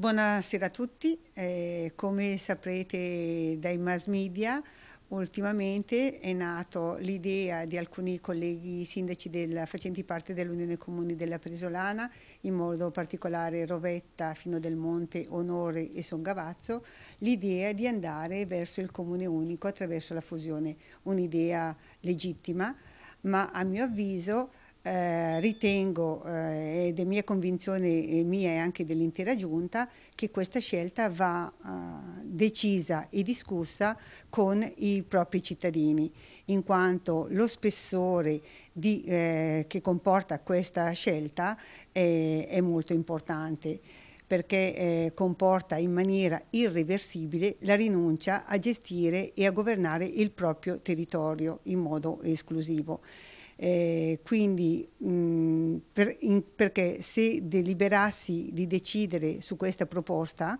Buonasera a tutti, eh, come saprete dai mass media ultimamente è nata l'idea di alcuni colleghi sindaci del, facenti parte dell'Unione Comuni della Presolana, in modo particolare Rovetta, Fino del Monte, Onore e Songavazzo, l'idea di andare verso il Comune Unico attraverso la fusione, un'idea legittima ma a mio avviso eh, ritengo eh, ed è mia convinzione e mia e anche dell'intera giunta che questa scelta va eh, decisa e discussa con i propri cittadini in quanto lo spessore di, eh, che comporta questa scelta è molto importante perché eh, comporta in maniera irreversibile la rinuncia a gestire e a governare il proprio territorio in modo esclusivo. Eh, quindi, mh, mm, per, in, perché se deliberassi di decidere su questa proposta,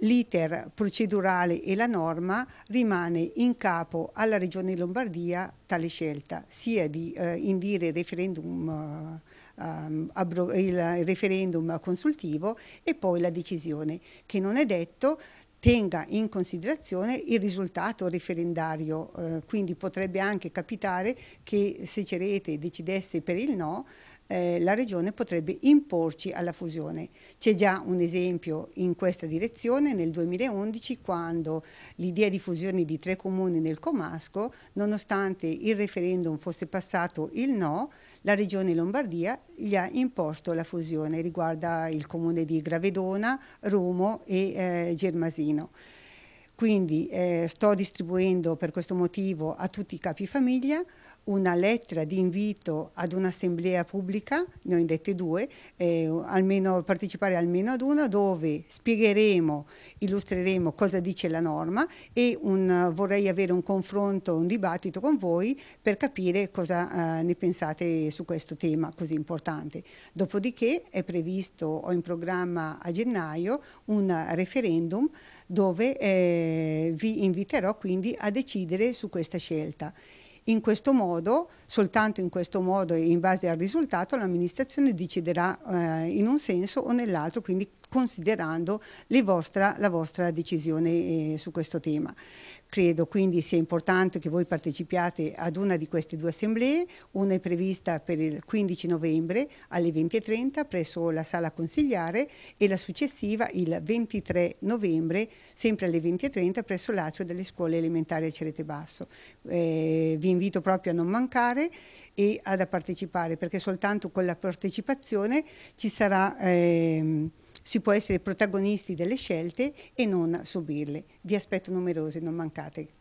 L'iter procedurale e la norma rimane in capo alla Regione Lombardia tale scelta, sia di eh, indire il referendum, eh, ehm, il referendum consultivo e poi la decisione, che non è detto tenga in considerazione il risultato referendario, eh, quindi potrebbe anche capitare che se Cerete decidesse per il no, eh, la regione potrebbe imporci alla fusione. C'è già un esempio in questa direzione nel 2011 quando l'idea di fusione di tre comuni nel Comasco, nonostante il referendum fosse passato il no, la regione Lombardia gli ha imposto la fusione, riguarda il comune di Gravedona, Romo e eh, Germasino. Quindi eh, sto distribuendo per questo motivo a tutti i capi famiglia una lettera di invito ad un'assemblea pubblica, ne ho indette due, eh, almeno, partecipare almeno ad una dove spiegheremo, illustreremo cosa dice la norma e un, vorrei avere un confronto, un dibattito con voi per capire cosa eh, ne pensate su questo tema così importante. Dopodiché è previsto, ho in programma a gennaio, un referendum dove... Eh, eh, vi inviterò quindi a decidere su questa scelta. In questo modo, soltanto in questo modo e in base al risultato, l'amministrazione deciderà eh, in un senso o nell'altro, quindi considerando vostra, la vostra decisione eh, su questo tema. Credo quindi sia importante che voi partecipiate ad una di queste due assemblee, una è prevista per il 15 novembre alle 20.30 presso la sala consigliare e la successiva il 23 novembre sempre alle 20.30 presso l'atrio delle scuole elementari a Cerete Basso. Eh, vi invito proprio a non mancare e ad partecipare, perché soltanto con la partecipazione ci sarà... Ehm, si può essere protagonisti delle scelte e non subirle. Vi aspetto numerose, non mancate.